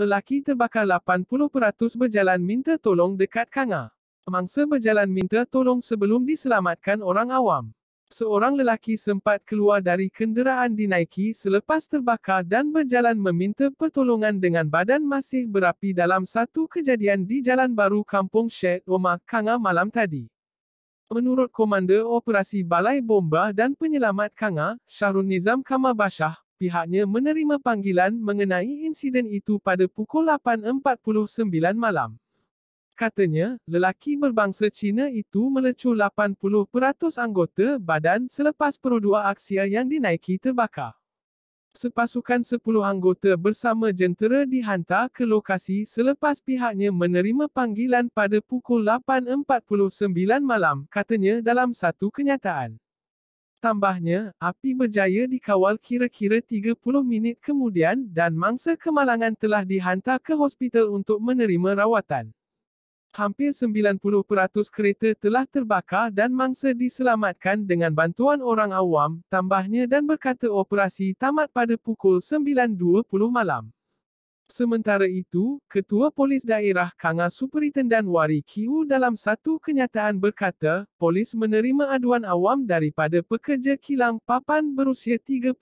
Lelaki terbakar 80% berjalan minta tolong dekat Kanga. Mangsa berjalan minta tolong sebelum diselamatkan orang awam. Seorang lelaki sempat keluar dari kenderaan dinaiki selepas terbakar dan berjalan meminta pertolongan dengan badan masih berapi dalam satu kejadian di Jalan Baru Kampung Syed Omar Kanga malam tadi. Menurut Komander Operasi Balai Bomba dan Penyelamat Kanga, Syahrul Nizam Kamabashah, pihaknya menerima panggilan mengenai insiden itu pada pukul 8.49 malam. Katanya, lelaki berbangsa Cina itu melecur 80% anggota badan selepas perodua aksia yang dinaiki terbakar. Sepasukan 10 anggota bersama jentera dihantar ke lokasi selepas pihaknya menerima panggilan pada pukul 8.49 malam, katanya dalam satu kenyataan. Tambahnya, api berjaya dikawal kira-kira 30 minit kemudian dan mangsa kemalangan telah dihantar ke hospital untuk menerima rawatan. Hampir 90% kereta telah terbakar dan mangsa diselamatkan dengan bantuan orang awam, tambahnya dan berkata operasi tamat pada pukul 9.20 malam. Sementara itu, Ketua Polis Daerah Kanga Superintendan Wari Kiu dalam satu kenyataan berkata, polis menerima aduan awam daripada pekerja kilang papan berusia 38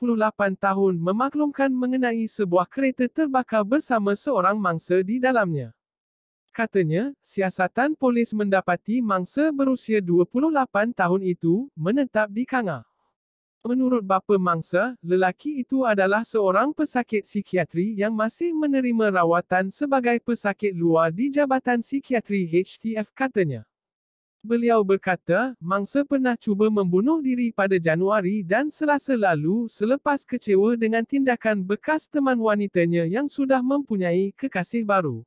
tahun memaklumkan mengenai sebuah kereta terbakar bersama seorang mangsa di dalamnya. Katanya, siasatan polis mendapati mangsa berusia 28 tahun itu menetap di Kanga. Menurut bapa mangsa, lelaki itu adalah seorang pesakit psikiatri yang masih menerima rawatan sebagai pesakit luar di Jabatan Psikiatri HTF katanya. Beliau berkata, mangsa pernah cuba membunuh diri pada Januari dan selasa lalu selepas kecewa dengan tindakan bekas teman wanitanya yang sudah mempunyai kekasih baru.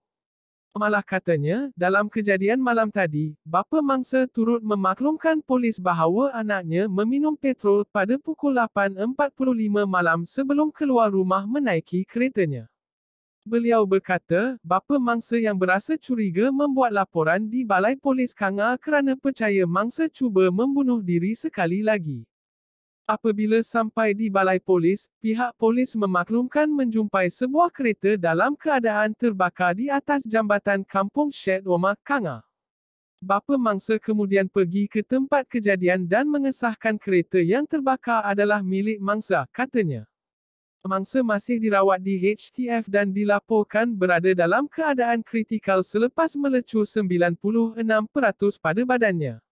Malah katanya, dalam kejadian malam tadi, bapa mangsa turut memaklumkan polis bahawa anaknya meminum petrol pada pukul 8.45 malam sebelum keluar rumah menaiki keretanya. Beliau berkata, bapa mangsa yang berasa curiga membuat laporan di balai polis Kanga kerana percaya mangsa cuba membunuh diri sekali lagi. Apabila sampai di balai polis, pihak polis memaklumkan menjumpai sebuah kereta dalam keadaan terbakar di atas jambatan kampung Syed Omar Kanga. Bapa mangsa kemudian pergi ke tempat kejadian dan mengesahkan kereta yang terbakar adalah milik mangsa, katanya. Mangsa masih dirawat di HTF dan dilaporkan berada dalam keadaan kritikal selepas melecur 96% pada badannya.